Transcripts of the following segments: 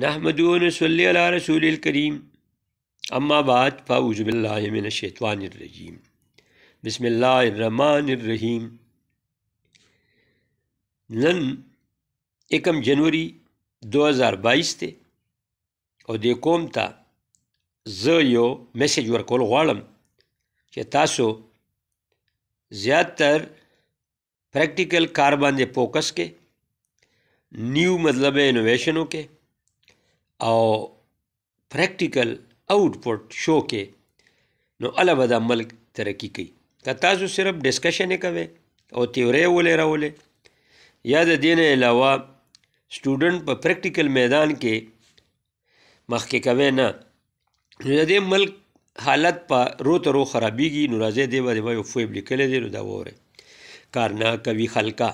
نحمد و نصلی علی رسول الکریم اما بعد فاعوذ باللہ من الشیطان الرجیم بسم اللہ الرحمن الرحیم نن एकम जनवरी 2022 ته او د کوم ته زه یو میسج ورکول غواړم چې تاسو زیاتر پریکټیکل کار باندې فوکس کې نیو مطلب انوویشنو کې او پریکټیکل آوټپوټ شو کې نو الله به دا ملک ترقی کوي که تاسو صرف ډسکشنې کوي او تیورې ولې راولې یا د دین علاوه سټوډنټ په پریکټیکل میدان کې مخکې کوي نه نو د دې ملک حالت په رو ته رو خرابېږي نو راځي دی باندې وایو فویب لیکل دی نو دا وره کارنا کوي خلکا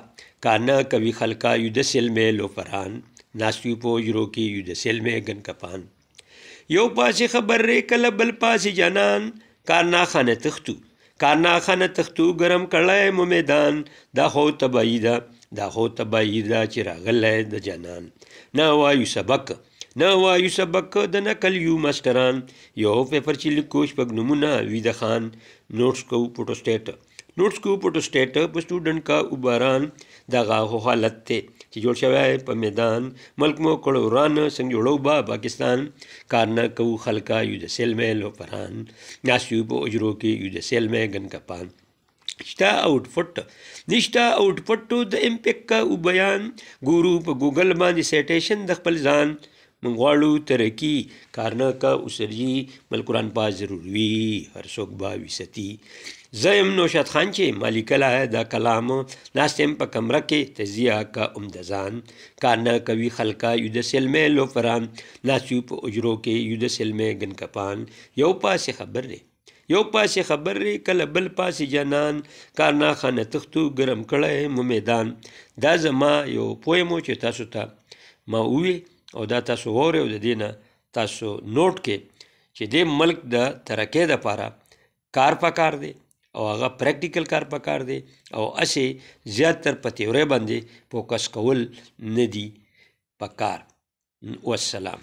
کارنا کوي خلکا یو د سلمې لو پران ناستوي په یورو کې یو د سلمې ګن کپان یو پاسې خبر رې کله بل پاسې جانان کارنا خانه تختو کارنا خانه تختو ګرم کړای مو میدان دا خو تبعی دا دا خو تبعی دا چې راغلې د جانان نه وایو سبق نه وایو سبق د نقل یو مستران یو پیپر چې لیکوش پګ نمونه وی د خان نوټس کو پټو سټیټ نوټس کو پټوسټیټ په سټوډنټ کا وباران دغه حالت ته چې جوړ شوی په میدان ملک مو کړه وران څنګه جوړو با پاکستان کار نه کو خلکا یو د سیل مې لو پران ناسیو په اجرو کې یو د سیل مې گن کا پان شتا آؤټپټ نشتا آؤټپټ د امپیک کا بیان ګورو په ګوګل باندې سیټیشن د خپل ځان مونږ غواړو ترقي کارنه کا اوسرجي بل قران پاک ضروري هر څوک با وستی زیم نوشاد خان چې مالک له دا کلام ناسم په کمره کې تجزیه کا عمدزان کارنه کوي خلقا ید سلمه لو فران ناسیو په اجرو کې ید سلمه گن کپان یو پاسه خبر دی یو پاسه خبر ری کله بل پاسه جنان کارنا خانه تختو ګرم کړه مو میدان دا زما یو پویمو چې تاسو ته تا ما وی او دا تاسو وره او د دینه تاسو نوٹ کې چې د ملک د ترقې لپاره کار پکار دی او هغه پریکټیکل کار پکار دی او اسی زیات تر پتیوره باندې فوکس کول نه دی پکار والسلام